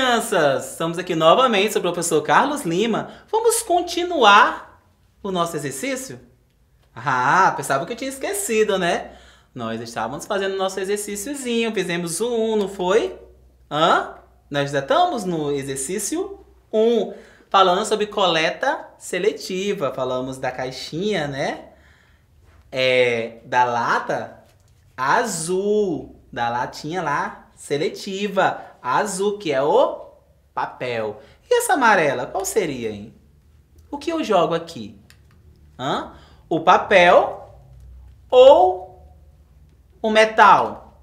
crianças! Estamos aqui novamente, sou o professor Carlos Lima. Vamos continuar o nosso exercício? Ah, pensava que eu tinha esquecido, né? Nós estávamos fazendo nosso exercíciozinho, fizemos o 1, não foi? Hã? Nós já estamos no exercício 1, falando sobre coleta seletiva. Falamos da caixinha, né? É, da lata azul, da latinha lá seletiva. A azul, que é o papel. E essa amarela, qual seria, hein? O que eu jogo aqui? Hã? O papel ou o metal?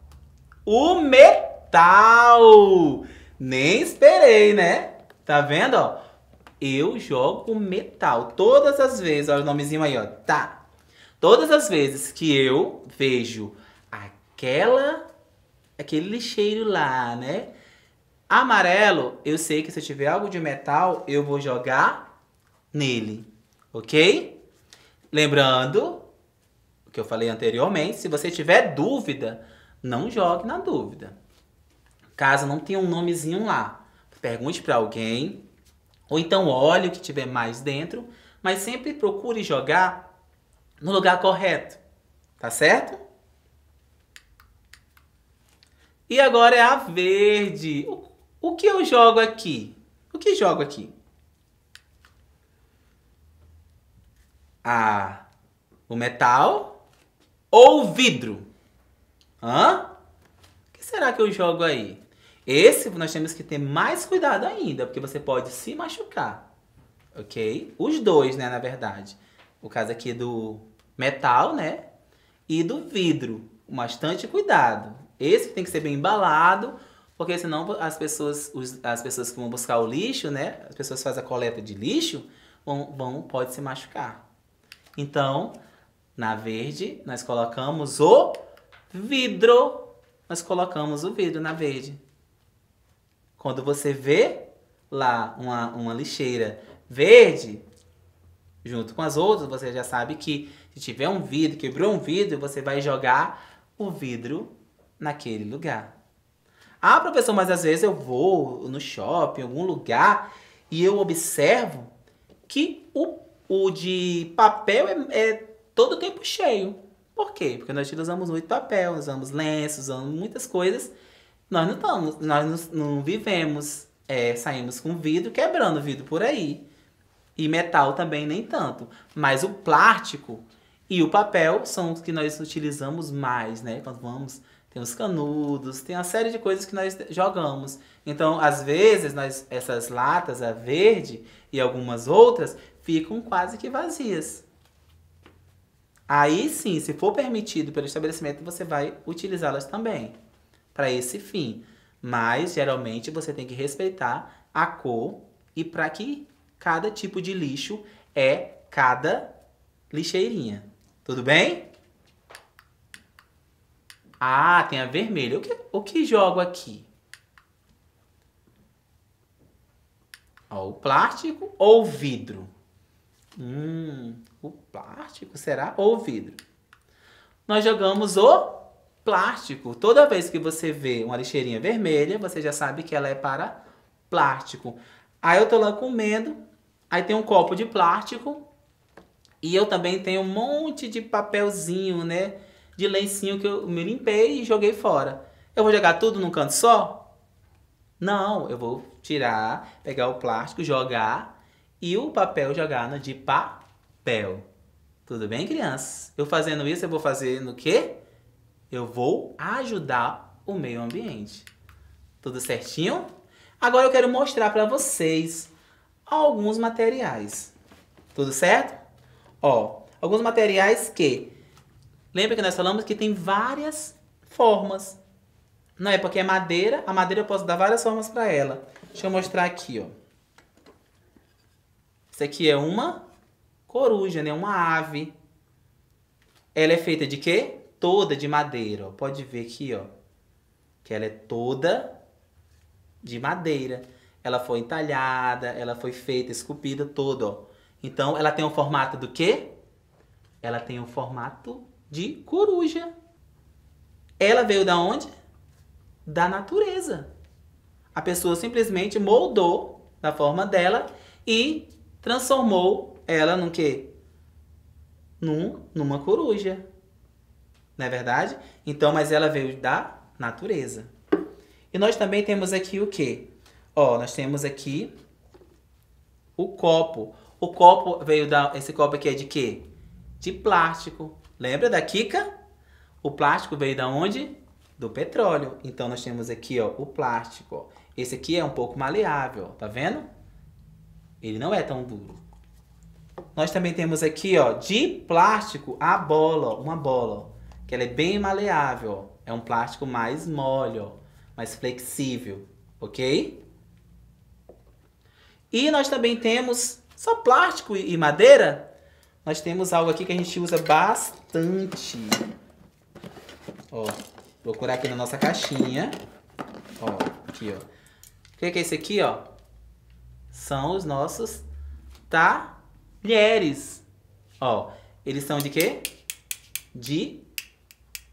O metal! Nem esperei, né? Tá vendo, ó? Eu jogo o metal. Todas as vezes, olha o nomezinho aí, ó. Tá. Todas as vezes que eu vejo aquela aquele lixeiro lá, né? Amarelo, eu sei que se eu tiver algo de metal, eu vou jogar nele, ok? Lembrando o que eu falei anteriormente, se você tiver dúvida, não jogue na dúvida. Caso não tenha um nomezinho lá, pergunte para alguém, ou então olhe o que tiver mais dentro, mas sempre procure jogar no lugar correto, tá certo? E agora é a verde. O o que eu jogo aqui? O que jogo aqui? Ah, o metal ou o vidro? Hã? O que será que eu jogo aí? Esse nós temos que ter mais cuidado ainda, porque você pode se machucar. Ok? Os dois, né, na verdade. O caso aqui do metal, né? E do vidro. bastante cuidado. Esse tem que ser bem embalado porque senão as pessoas, as pessoas que vão buscar o lixo, né? As pessoas que fazem a coleta de lixo vão, vão pode se machucar. Então, na verde, nós colocamos o vidro. Nós colocamos o vidro na verde. Quando você vê lá uma, uma lixeira verde, junto com as outras, você já sabe que se tiver um vidro, quebrou um vidro, você vai jogar o vidro naquele lugar. Ah, professor, mas às vezes eu vou no shopping, em algum lugar, e eu observo que o, o de papel é, é todo tempo cheio. Por quê? Porque nós utilizamos muito papel, usamos lenços, usamos muitas coisas. Nós não estamos, nós não, vivemos, é, saímos com vidro, quebrando vidro por aí. E metal também nem tanto. Mas o plástico e o papel são os que nós utilizamos mais, né? Quando vamos tem os canudos, tem uma série de coisas que nós jogamos. Então, às vezes, nós, essas latas, a verde e algumas outras, ficam quase que vazias. Aí sim, se for permitido pelo estabelecimento, você vai utilizá-las também para esse fim. Mas geralmente você tem que respeitar a cor e para que cada tipo de lixo é cada lixeirinha. Tudo bem? Ah, tem a vermelha. O que, o que jogo aqui? Ó, o plástico ou vidro? Hum, o plástico será ou vidro? Nós jogamos o plástico. Toda vez que você vê uma lixeirinha vermelha, você já sabe que ela é para plástico. Aí eu tô lá comendo, aí tem um copo de plástico e eu também tenho um monte de papelzinho, né? de lencinho que eu me limpei e joguei fora. Eu vou jogar tudo num canto só? Não, eu vou tirar, pegar o plástico, jogar e o papel jogar no de papel. Tudo bem, crianças? Eu fazendo isso, eu vou fazer no quê? Eu vou ajudar o meio ambiente. Tudo certinho? Agora eu quero mostrar para vocês alguns materiais. Tudo certo? Ó, alguns materiais que Lembra que nós falamos que tem várias formas. Não é porque é madeira, a madeira eu posso dar várias formas para ela. Deixa eu mostrar aqui, ó. Isso aqui é uma coruja, né? Uma ave. Ela é feita de quê? Toda de madeira, ó. Pode ver aqui, ó. Que ela é toda de madeira. Ela foi entalhada, ela foi feita, esculpida toda, ó. Então, ela tem o um formato do quê? Ela tem o um formato de coruja. Ela veio da onde? Da natureza. A pessoa simplesmente moldou da forma dela e transformou ela num quê? Num, numa coruja. Não é verdade? Então, mas ela veio da natureza. E nós também temos aqui o quê? Ó, nós temos aqui o copo. O copo veio da. Esse copo aqui é de quê? De plástico. Lembra da Kika? O plástico veio da onde? Do petróleo. Então nós temos aqui, ó, o plástico. Esse aqui é um pouco maleável, tá vendo? Ele não é tão duro. Nós também temos aqui, ó, de plástico a bola, uma bola, que ela é bem maleável, ó. É um plástico mais mole, ó, mais flexível, ok? E nós também temos só plástico e madeira? nós temos algo aqui que a gente usa bastante. Ó, vou curar aqui na nossa caixinha. Ó, aqui, ó. O que é isso aqui, ó? São os nossos talheres. Ó, eles são de quê? De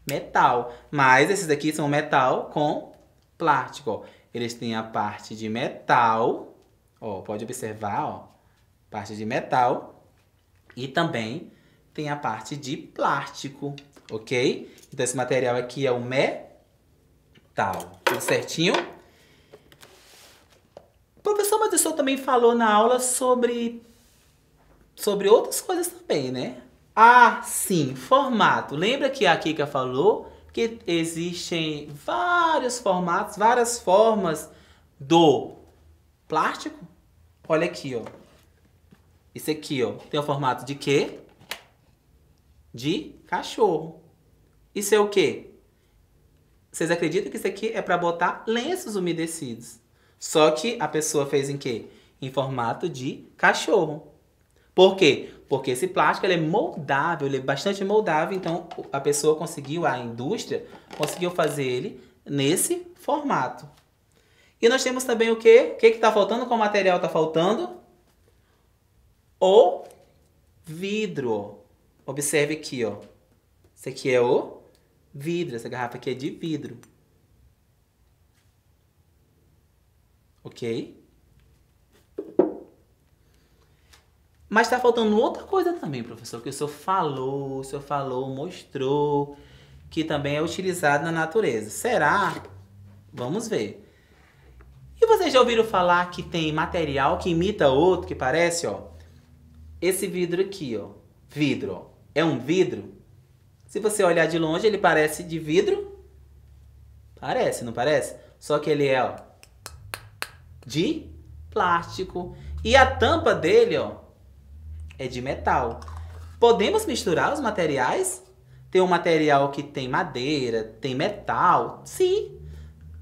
metal. Mas esses daqui são metal com plástico, ó. Eles têm a parte de metal, ó, pode observar, ó, parte de metal e também tem a parte de plástico, ok? Então esse material aqui é o metal, tudo certinho? O professor Matheus também falou na aula sobre, sobre outras coisas também, né? Ah, sim, formato. Lembra que a Kika falou que existem vários formatos, várias formas do plástico? Olha aqui, ó. Esse aqui, ó, tem o formato de quê? De cachorro. Isso é o quê? Vocês acreditam que isso aqui é para botar lenços umedecidos? Só que a pessoa fez em quê? Em formato de cachorro. Por quê? Porque esse plástico ele é moldável, ele é bastante moldável, então a pessoa conseguiu, a indústria conseguiu fazer ele nesse formato. E nós temos também o quê? O que está faltando? Qual material está faltando? o vidro. Observe aqui, ó. Esse aqui é o vidro. Essa garrafa aqui é de vidro. Ok? Mas está faltando outra coisa também, professor, que o senhor falou, o senhor falou, mostrou, que também é utilizado na natureza. Será? Vamos ver. E vocês já ouviram falar que tem material que imita outro, que parece, ó? Esse vidro aqui, ó. Vidro, ó. É um vidro? Se você olhar de longe, ele parece de vidro? Parece, não parece? Só que ele é, ó, de plástico. E a tampa dele, ó, é de metal. Podemos misturar os materiais? Tem um material que tem madeira, tem metal. Sim.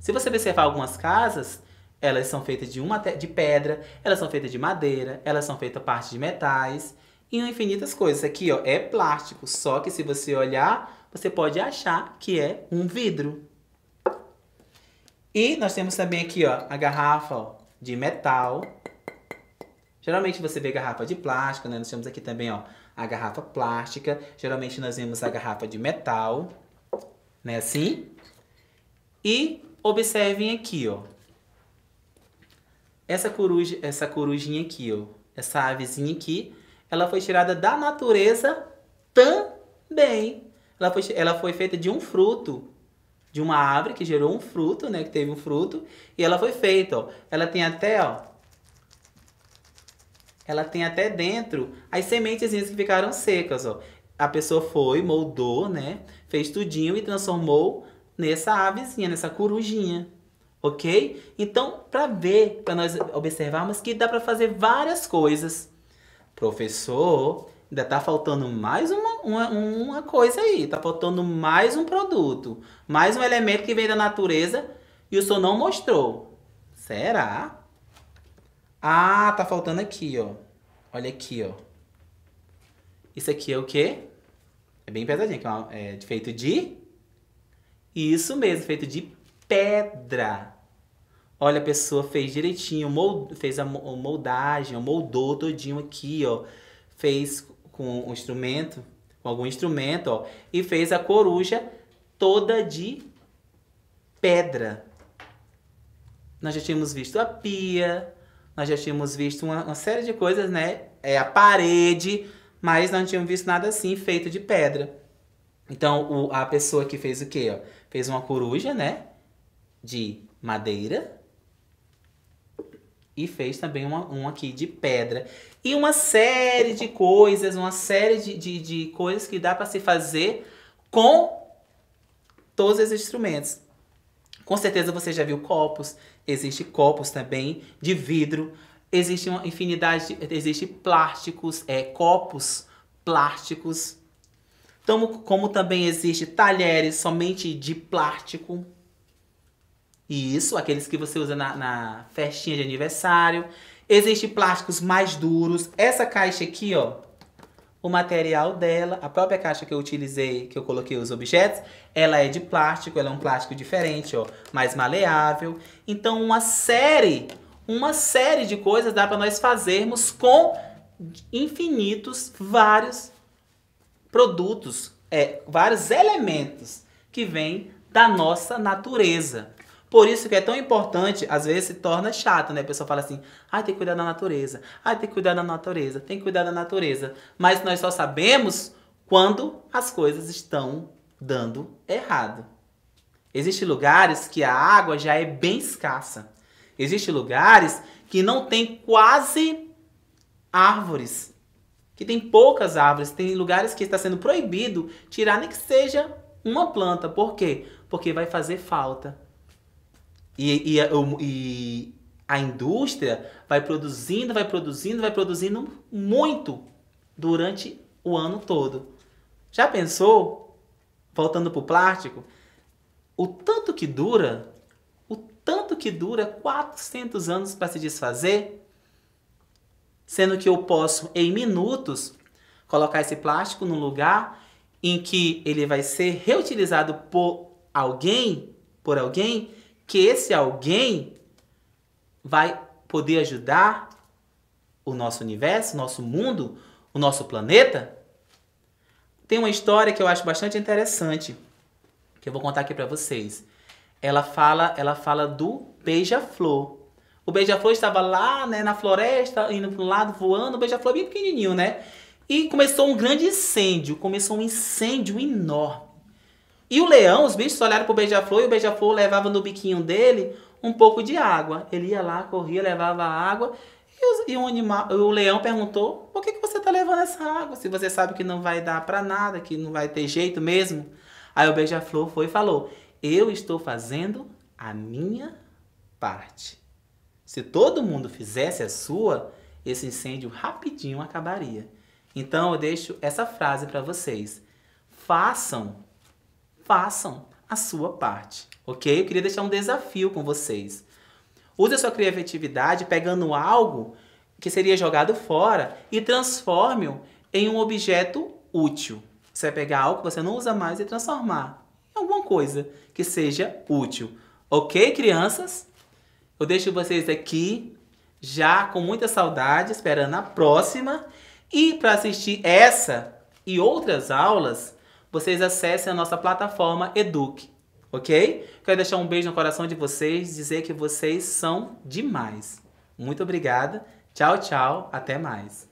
Se você observar algumas casas, elas são feitas de, uma de pedra, elas são feitas de madeira, elas são feitas parte de metais e infinitas coisas. Aqui, ó, é plástico, só que se você olhar, você pode achar que é um vidro. E nós temos também aqui, ó, a garrafa ó, de metal. Geralmente você vê garrafa de plástico, né? Nós temos aqui também, ó, a garrafa plástica. Geralmente nós vemos a garrafa de metal, né? Assim. E observem aqui, ó. Essa coruja, essa corujinha aqui, ó, essa avezinha aqui, ela foi tirada da natureza também. Ela foi, ela foi feita de um fruto, de uma árvore que gerou um fruto, né, que teve um fruto, e ela foi feita, ó. Ela tem até, ó, ela tem até dentro as sementezinhas que ficaram secas, ó. A pessoa foi, moldou, né? Fez tudinho e transformou nessa avezinha, nessa corujinha ok? Então, para ver, para nós observarmos que dá para fazer várias coisas. Professor, ainda tá faltando mais uma, uma, uma, coisa aí, tá faltando mais um produto, mais um elemento que vem da natureza e o senhor não mostrou. Será? Ah, tá faltando aqui, ó. Olha aqui, ó. Isso aqui é o quê? É bem pesadinho, é, é feito de... Isso mesmo, feito de pedra. Olha, a pessoa fez direitinho, mold, fez a moldagem, moldou todinho aqui, ó. Fez com um instrumento, com algum instrumento, ó. E fez a coruja toda de pedra. Nós já tínhamos visto a pia, nós já tínhamos visto uma, uma série de coisas, né? É a parede, mas não tínhamos visto nada assim feito de pedra. Então, o, a pessoa que fez o quê? Ó? Fez uma coruja, né? De madeira e fez também uma, um aqui de pedra. E uma série de coisas, uma série de, de, de coisas que dá para se fazer com todos esses instrumentos. Com certeza você já viu copos, existe copos também de vidro, existe uma infinidade, de, existe plásticos, é, copos plásticos, como também existe talheres somente de plástico, isso, aqueles que você usa na, na festinha de aniversário. Existem plásticos mais duros. Essa caixa aqui, ó, o material dela, a própria caixa que eu utilizei, que eu coloquei os objetos, ela é de plástico, ela é um plástico diferente, ó, mais maleável. Então, uma série, uma série de coisas dá para nós fazermos com infinitos, vários produtos, é, vários elementos que vêm da nossa natureza. Por isso que é tão importante, às vezes se torna chato, né? A pessoa fala assim, ai, ah, tem que cuidar da natureza, ai, ah, tem que cuidar da natureza, tem que cuidar da natureza. Mas nós só sabemos quando as coisas estão dando errado. Existem lugares que a água já é bem escassa. Existem lugares que não tem quase árvores, que tem poucas árvores. Tem lugares que está sendo proibido tirar nem que seja uma planta. Por quê? Porque vai fazer falta. E, e, e a indústria vai produzindo, vai produzindo, vai produzindo muito durante o ano todo. Já pensou, voltando para o plástico, o tanto que dura, o tanto que dura 400 anos para se desfazer? Sendo que eu posso, em minutos, colocar esse plástico num lugar em que ele vai ser reutilizado por alguém, por alguém que esse alguém vai poder ajudar o nosso universo, o nosso mundo, o nosso planeta? Tem uma história que eu acho bastante interessante, que eu vou contar aqui para vocês. Ela fala, ela fala do beija-flor. O beija-flor estava lá, né, na floresta, indo para um lado, voando, o beija-flor bem pequenininho, né? E começou um grande incêndio, começou um incêndio enorme. E o leão, os bichos olharam pro beija-flor e o beija-flor levava no biquinho dele um pouco de água. Ele ia lá, corria, levava água. E, os, e um animal, o leão perguntou: por que, que você está levando essa água? Se você sabe que não vai dar para nada, que não vai ter jeito mesmo. Aí o beija-flor foi e falou: eu estou fazendo a minha parte. Se todo mundo fizesse a sua, esse incêndio rapidinho acabaria. Então eu deixo essa frase para vocês. Façam façam a sua parte, ok? Eu queria deixar um desafio com vocês. Use a sua criatividade pegando algo que seria jogado fora e transforme-o em um objeto útil. Você vai pegar algo que você não usa mais e transformar em alguma coisa que seja útil. Ok, crianças? Eu deixo vocês aqui já com muita saudade, esperando a próxima. E para assistir essa e outras aulas, vocês acessem a nossa plataforma Eduque, ok? Quero deixar um beijo no coração de vocês, dizer que vocês são demais. Muito obrigada. Tchau, tchau. Até mais.